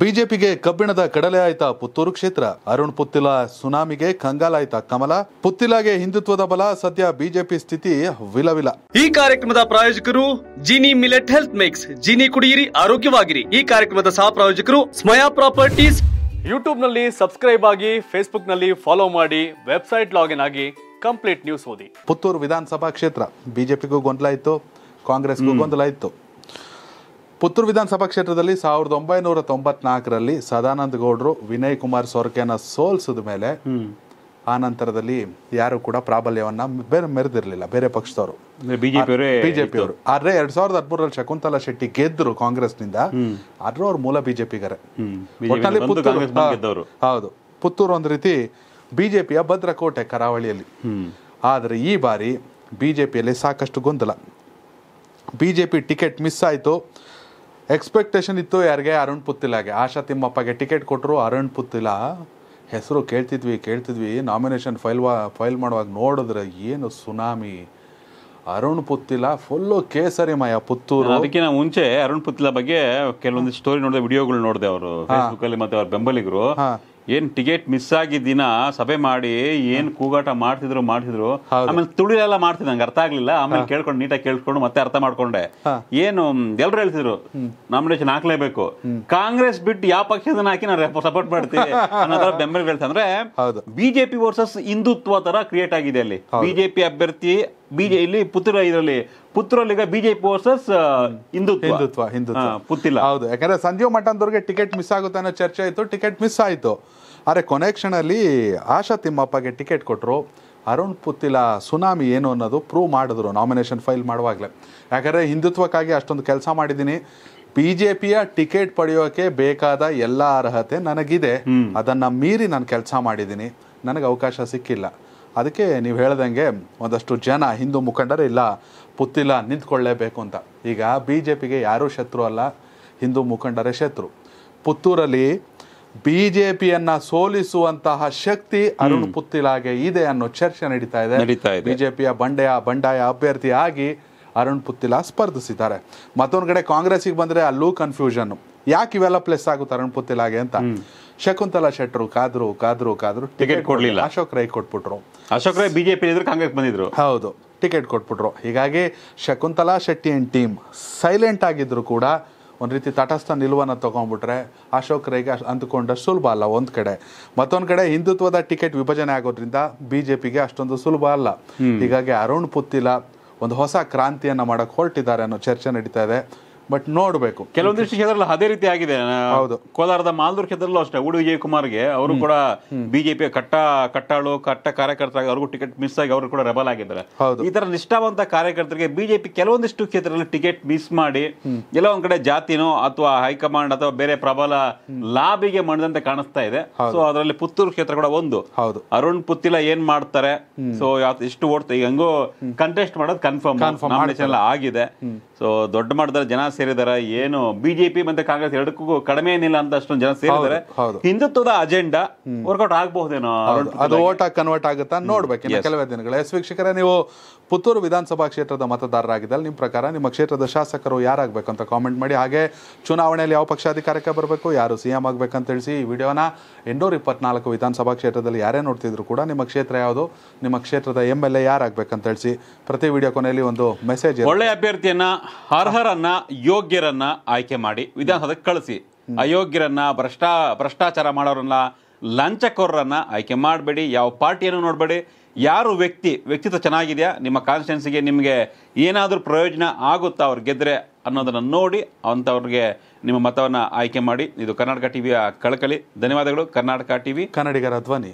ಬಿಜೆಪಿಗೆ ಕಬ್ಬಿಣದ ಕಡಲೆ ಆಯ್ತಾ ಪುತ್ತೂರು ಕ್ಷೇತ್ರ ಅರುಣ್ ಪುತ್ತಿಲ ಸುನಾಮಿಗೆ ಕಂಗಾಲಾಯ್ತ ಕಮಲ ಪುತ್ತಿಲಾಗೆ ಹಿಂದುತ್ವದ ಬಲ ಸದ್ಯ ಬಿಜೆಪಿ ಸ್ಥಿತಿ ವಿಲವಿಲ ಈ ಕಾರ್ಯಕ್ರಮದ ಪ್ರಾಯೋಜಕರು Gini millet health mix Gini ಕುಡಿಯಿರಿ ಆರೋಗ್ಯವಾಗಿರಿ ಈ ಕಾರ್ಯಕ್ರಮದ ಸಹ ಪ್ರಾಯೋಜಕರು ಸ್ಮಯಾ ಪ್ರಾಪರ್ಟೀಸ್ ಯೂಟ್ಯೂಬ್ ನಲ್ಲಿ ಸಬ್ಸ್ಕ್ರೈಬ್ ಆಗಿ ಫೇಸ್ಬುಕ್ ನಲ್ಲಿ ಫಾಲೋ ಮಾಡಿ ವೆಬ್ಸೈಟ್ ಲಾಗಿನ್ ಆಗಿ ಕಂಪ್ಲೀಟ್ ನ್ಯೂಸ್ ಓದಿ ಪುತ್ತೂರು ವಿಧಾನಸಭಾ ಕ್ಷೇತ್ರ ಬಿಜೆಪಿಗೂ ಗೊಂದಲ ಇತ್ತು ಕಾಂಗ್ರೆಸ್ಗೂ ಗೊಂದಲ ಇತ್ತು ಪುತ್ತೂರು ವಿಧಾನಸಭಾ ಕ್ಷೇತ್ರದಲ್ಲಿ ಸಾವಿರದ ಒಂಬೈನೂರ ತೊಂಬತ್ನಾಲ್ಕರಲ್ಲಿ ಸದಾನಂದ ಗೌಡರು ವಿನಯ್ ಕುಮಾರ್ ಸೊರ್ಕೆನ ಸೋಲಿಸಿದ ಮೇಲೆ ಆ ನಂತರದಲ್ಲಿ ಯಾರು ಕೂಡ ಪ್ರಾಬಲ್ಯವನ್ನ ಬೇರೆ ಮೆರೆದಿರಲಿಲ್ಲ ಬೇರೆ ಪಕ್ಷದವರು ಬಿಜೆಪಿಯವರು ಆದ್ರೆ ಎರಡ್ ಸಾವಿರದ ಹದಿಮೂರರಲ್ಲಿ ಶಕುಂತಲಾ ಶೆಟ್ಟಿ ಗೆದ್ರು ನಿಂದ ಆದ್ರೂ ಅವ್ರ ಮೂಲ ಬಿಜೆಪಿಗರೇ ಹೌದು ಪುತ್ತೂರು ಒಂದ್ ರೀತಿ ಬಿಜೆಪಿಯ ಭದ್ರಕೋಟೆ ಕರಾವಳಿಯಲ್ಲಿ ಆದರೆ ಈ ಬಾರಿ ಬಿಜೆಪಿಯಲ್ಲಿ ಸಾಕಷ್ಟು ಗೊಂದಲ ಬಿಜೆಪಿ ಟಿಕೆಟ್ ಮಿಸ್ ಆಯ್ತು ಎಕ್ಸ್ಪೆಕ್ಟೇಷನ್ ಇತ್ತು ಯಾರಿಗೆ ಅರುಣ್ ಪುತ್ತಿಲಾಗೆ ಆಶಾ ತಿಮ್ಮಪ್ಪಗೆ ಟಿಕೆಟ್ ಕೊಟ್ಟರು ಅರುಣ್ ಪುತ್ತಿಲ ಹೆಸರು ಕೇಳ್ತಿದ್ವಿ ಕೇಳ್ತಿದ್ವಿ ನಾಮಿನೇಷನ್ ಫೈಲ್ ಫೈಲ್ ಮಾಡುವಾಗ ನೋಡಿದ್ರೆ ಏನು ಸುನಾಮಿ ಅರುಣ್ ಪುತ್ತಿಲ ಫುಲ್ಲು ಕೇಸರಿ ಮಯ ಪುತ್ತೂರು ಅದಕ್ಕಿಂತ ಮುಂಚೆ ಅರುಣ್ ಪುತ್ತಿಲ ಬಗ್ಗೆ ಕೆಲವೊಂದು ಸ್ಟೋರಿ ನೋಡಿದೆ ವಿಡಿಯೋಗಳು ನೋಡಿದೆ ಅವರು ಫೇಸ್ಬುಕ್ ಅಲ್ಲಿ ಮತ್ತೆ ಅವ್ರ ಬೆಂಬಲಿಗರು ಏನ್ ಟಿಕೆಟ್ ಮಿಸ್ ಆಗಿ ದಿನ ಸಭೆ ಮಾಡಿ ಏನ್ ಕೂಗಾಟ ಮಾಡ್ತಿದ್ರು ಮಾಡ್ತಿದ್ರು ಆಮೇಲೆ ತುಳಿಲೆಲ್ಲ ಮಾಡ್ತಿದ್ ನಂಗೆ ಅರ್ಥ ಆಗ್ಲಿಲ್ಲ ಆಮೇಲೆ ಕೇಳ್ಕೊಂಡು ನೀಟಾಗಿ ಕೇಳ್ಕೊಂಡು ಮತ್ತೆ ಅರ್ಥ ಮಾಡ್ಕೊಂಡೆ ಏನು ಎಲ್ಲರೂ ಹೇಳ್ತಿದ್ರು ನಾಮಿನೇಷನ್ ಹಾಕ್ಲೇಬೇಕು ಕಾಂಗ್ರೆಸ್ ಬಿಟ್ಟು ಯಾವ ಪಕ್ಷದನ್ನ ಹಾಕಿ ನಾನು ಸಪೋರ್ಟ್ ಮಾಡ್ತೀನಿ ಅನ್ನೋದ್ರ ಬೆಂಬಲ ಹೇಳ್ತಂದ್ರೆ ಬಿಜೆಪಿ ವರ್ಸಸ್ ಹಿಂದುತ್ವ ತರ ಕ್ರಿಯೇಟ್ ಆಗಿದೆ ಅಲ್ಲಿ ಬಿಜೆಪಿ ಅಭ್ಯರ್ಥಿ ಬಿಜೆ ಇಲ್ಲಿ ಪುತ್ರ ಇದರಲ್ಲಿ ಪುತ್ರಲ್ಲಿಗ ಬಿಜೆಪಿ ವರ್ಸಸ್ ಹಿಂದುತ್ವ ಹಿಂದುತ್ವ ಹಿಂದುತ್ವ ಪುತ್ತಿಲ್ಲ ಹೌದು ಯಾಕಂದ್ರೆ ಸಂಜೀವ್ ಮಠಂದವ್ರಿಗೆ ಟಿಕೆಟ್ ಮಿಸ್ ಆಗುತ್ತೆ ಅನ್ನೋ ಚರ್ಚೆ ಆಯ್ತು ಟಿಕೆಟ್ ಮಿಸ್ ಆಯ್ತು ಆದರೆ ಕೊನೆ ಕ್ಷಣಲ್ಲಿ ಆಶಾ ತಿಮ್ಮಪ್ಪಗೆ ಟಿಕೆಟ್ ಕೊಟ್ಟರು ಅರುಣ್ ಪುತ್ತಿಲ ಸುನಾಮಿ ಏನು ಅನ್ನೋದು ಪ್ರೂವ್ ಮಾಡಿದ್ರು ನಾಮಿನೇಷನ್ ಫೈಲ್ ಮಾಡುವಾಗಲೇ ಯಾಕಂದರೆ ಹಿಂದುತ್ವಕ್ಕಾಗಿ ಅಷ್ಟೊಂದು ಕೆಲಸ ಮಾಡಿದ್ದೀನಿ ಬಿ ಜೆ ಪಿಯ ಟಿಕೆಟ್ ಪಡೆಯೋಕೆ ಬೇಕಾದ ಎಲ್ಲ ಅರ್ಹತೆ ನನಗಿದೆ ಅದನ್ನು ಮೀರಿ ನಾನು ಕೆಲಸ ಮಾಡಿದ್ದೀನಿ ನನಗೆ ಅವಕಾಶ ಸಿಕ್ಕಿಲ್ಲ ಅದಕ್ಕೆ ನೀವು ಹೇಳ್ದಂಗೆ ಒಂದಷ್ಟು ಜನ ಹಿಂದೂ ಮುಖಂಡರು ಇಲ್ಲ ಪುತ್ತಿಲ್ಲ ನಿಂತ್ಕೊಳ್ಳೇಬೇಕು ಅಂತ ಈಗ ಬಿ ಜೆ ಪಿಗೆ ಯಾರೂ ಶತ್ರು ಅಲ್ಲ ಹಿಂದೂ ಮುಖಂಡರೇ ಶತ್ರು ಪುತ್ತೂರಲ್ಲಿ ಬಿ ಜೆ ಪಿಯನ್ನ ಸೋಲಿಸುವಂತಹ ಶಕ್ತಿ ಅರುಣ್ ಪುತ್ತಿಲಾಗೆ ಇದೆ ಅನ್ನೋ ಚರ್ಚೆ ನಡೀತಾ ಇದೆ ಬಿಜೆಪಿಯ ಬಂಡೆಯ ಬಂಡಾಯ ಅಭ್ಯರ್ಥಿ ಆಗಿ ಅರುಣ್ ಪುತ್ತಿಲಾ ಸ್ಪರ್ಧಿಸಿದ್ದಾರೆ ಮತ್ತೊಂದು ಕಡೆ ಕಾಂಗ್ರೆಸ್ಗೆ ಬಂದರೆ ಅಲ್ಲೂ ಕನ್ಫ್ಯೂಷನ್ ಯಾಕೆ ಇವೆಲ್ಲ ಪ್ಲಸ್ ಆಗುತ್ತೆ ಅರುಣ್ ಪುತ್ತಿಲಾಗೆ ಅಂತ ಶಕುಂತಲಾ ಶೆಟ್ಟರು ಕಾದ್ರು ಕಾದ್ರು ಕಾದ್ರು ಟಿಕೆಟ್ ಕೊಡಲಿಲ್ಲ ಅಶೋಕ್ ರೈ ಕೊಟ್ಬಿಟ್ರು ಅಶೋಕ್ ರೈ ಬಿಜೆಪಿ ಕಾಂಗ್ರೆಸ್ ಬಂದಿದ್ರು ಹೌದು ಟಿಕೆಟ್ ಕೊಟ್ಬಿಟ್ರು ಹೀಗಾಗಿ Shakuntala Shetty and team silent ಆಗಿದ್ರು ಕೂಡ ಒಂದು ರೀತಿ ತಟಸ್ಥ ನಿಲುವನ್ನು ತೊಗೊಂಡ್ಬಿಟ್ರೆ ಅಶೋಕ್ ರೈಗೆ ಅಂದುಕೊಂಡಷ್ಟು ಸುಲಭ ಅಲ್ಲ ಒಂದು ಕಡೆ ಮತ್ತೊಂದು ಕಡೆ ಹಿಂದುತ್ವದ ಟಿಕೆಟ್ ವಿಭಜನೆ ಆಗೋದ್ರಿಂದ ಬಿಜೆಪಿಗೆ ಅಷ್ಟೊಂದು ಸುಲಭ ಅಲ್ಲ ಹೀಗಾಗಿ ಅರುಣ್ ಪುತ್ತಿಲ ಒಂದು ಹೊಸ ಕ್ರಾಂತಿಯನ್ನು ಮಾಡಕ್ಕೆ ಹೊರಟಿದ್ದಾರೆ ಅನ್ನೋ ಚರ್ಚೆ ನಡೀತಾ ಇದೆ ಬಟ್ ನೋಡಬೇಕು ಕೆಲವೊಂದಿಷ್ಟು ಕ್ಷೇತ್ರದಲ್ಲಿ ಅದೇ ರೀತಿ ಆಗಿದೆ ಹೌದು ಕೋಲಾರದ ಮಾಲ್ದೂರ್ ಕ್ಷೇತ್ರದಲ್ಲೂ ಅಷ್ಟೇ ಉಡು ವಿಜಯ್ ಕುಮಾರ್ಗೆ ಅವರು ಕೂಡ ಬಿಜೆಪಿ ಕಟ್ಟ ಕಟ್ಟಾಳು ಕಟ್ಟ ಕಾರ್ಯಕರ್ತರ ಅವ್ರಿಗೂ ಟಿಕೆಟ್ ಮಿಸ್ ಆಗಿ ಅವರು ಕೂಡ ರೆಬಲ್ ಆಗಿದ್ದಾರೆ ಈ ತರ ನಿಷ್ಠಾವಂತ ಕಾರ್ಯಕರ್ತರಿಗೆ ಬಿಜೆಪಿ ಕೆಲವೊಂದಿಷ್ಟು ಕ್ಷೇತ್ರದಲ್ಲಿ ಟಿಕೆಟ್ ಮಿಸ್ ಮಾಡಿ ಎಲ್ಲ ಒಂದ್ ಕಡೆ ಜಾತಿನೋ ಅಥವಾ ಹೈಕಮಾಂಡ್ ಅಥವಾ ಬೇರೆ ಪ್ರಬಲ ಲಾಬಿಗೆ ಮಾಡಿದಂತೆ ಕಾಣಿಸ್ತಾ ಇದೆ ಸೊ ಅದರಲ್ಲಿ ಪುತ್ತೂರು ಕ್ಷೇತ್ರ ಕೂಡ ಒಂದು ಹೌದು ಅರುಣ್ ಪುತ್ತಿಲ ಏನ್ ಮಾಡ್ತಾರೆ ಸೊ ಎಷ್ಟು ಓಡ್ತಾರೆ ಈಗ ಹಂಗೋ ಕಂಟೆಸ್ಟ್ ಮಾಡೋದು ಕನ್ಫರ್ಮ್ ಆಗಿದೆ ಸೊ ದೊಡ್ಡ ಮಟ್ಟದಲ್ಲಿ ಜನ ಸೇರಿದ್ದಾರೆ ಏನು ಬಿಜೆಪಿ ಮತ್ತೆ ಕಾಂಗ್ರೆಸ್ ಎರಡಕ್ಕೂ ಕಡಿಮೆ ಏನಿಲ್ಲ ಅಂತ ಅಷ್ಟೊಂದು ಜನ ಸೇರಿದ್ದಾರೆ ಹಿಂದುತ್ವದ ಅಜೆಂಡಾ ವರ್ಕೌಟ್ ಆಗಬಹುದೇನೋ ಅದು ಓಟ್ ಕನ್ವರ್ಟ್ ಆಗುತ್ತಾ ನೋಡ್ಬೇಕು ಕೆಲವೇ ದಿನಗಳು ಎಸ್ ವೀಕ್ಷಕರ ನೀವು ಪುತ್ತೂರು ವಿಧಾನಸಭಾ ಕ್ಷೇತ್ರದ ಮತದಾರರಾಗಿದ್ದಲ್ಲಿ ನಿಮ್ಮ ಪ್ರಕಾರ ನಿಮ್ಮ ಕ್ಷೇತ್ರದ ಶಾಸಕರು ಯಾರಾಗಬೇಕು ಅಂತ ಕಾಮೆಂಟ್ ಮಾಡಿ ಹಾಗೆ ಚುನಾವಣೆಯಲ್ಲಿ ಯಾವ ಪಕ್ಷ ಅಧಿಕಾರಕ್ಕೆ ಬರಬೇಕು ಯಾರು ಸಿಎಂ ಎಂ ಆಗಬೇಕಂತ ತಿಳಿಸಿ ಈ ವಿಡಿಯೋನ ಎಂಟುನೂರ ಇಪ್ಪತ್ನಾಲ್ಕು ವಿಧಾನಸಭಾ ಕ್ಷೇತ್ರದಲ್ಲಿ ಯಾರೇ ನೋಡ್ತಿದ್ರು ಕೂಡ ನಿಮ್ಮ ಕ್ಷೇತ್ರ ಯಾವುದು ನಿಮ್ಮ ಕ್ಷೇತ್ರದ ಎಮ್ ಎಲ್ ಎ ಯಾರಾಗಬೇಕಂತ ತಿಳಿಸಿ ಪ್ರತಿ ವಿಡಿಯೋ ಕೊನೆಯಲ್ಲಿ ಒಂದು ಮೆಸೇಜ್ ಒಳ್ಳೆ ಅಭ್ಯರ್ಥಿಯನ್ನ ಅರ್ಹರನ್ನ ಯೋಗ್ಯರನ್ನ ಆಯ್ಕೆ ಮಾಡಿ ವಿಧಾನಸೌಧಕ್ಕೆ ಕಳಿಸಿ ಅಯೋಗ್ಯರನ್ನ ಭ್ರಷ್ಟಾ ಭ್ರಷ್ಟಾಚಾರ ಮಾಡೋರನ್ನ ಲಂಚಕೋರರನ್ನ ಆಯ್ಕೆ ಮಾಡಬೇಡಿ ಯಾವ ಪಾರ್ಟಿಯನ್ನು ನೋಡಬೇಡಿ ಯಾರು ವ್ಯಕ್ತಿ ವ್ಯಕ್ತಿತ್ವ ಚೆನ್ನಾಗಿದೆಯಾ ನಿಮ್ಮ ಕಾನ್ಸ್ಟಿಟ್ಯೂನ್ಸಿಗೆ ನಿಮಗೆ ಏನಾದರೂ ಪ್ರಯೋಜನ ಆಗುತ್ತಾ ಅವ್ರು ಗೆದ್ದರೆ ಅನ್ನೋದನ್ನು ನೋಡಿ ಅಂಥವ್ರಿಗೆ ನಿಮ್ಮ ಮತವನ್ನು ಆಯ್ಕೆ ಮಾಡಿ ಇದು ಕರ್ನಾಟಕ ಟಿವಿಯ ಕಳಕಳಿ ಧನ್ಯವಾದಗಳು ಕರ್ನಾಟಕ ಟಿ ವಿ ಕನ್ನಡಿಗರ ಧ್ವನಿ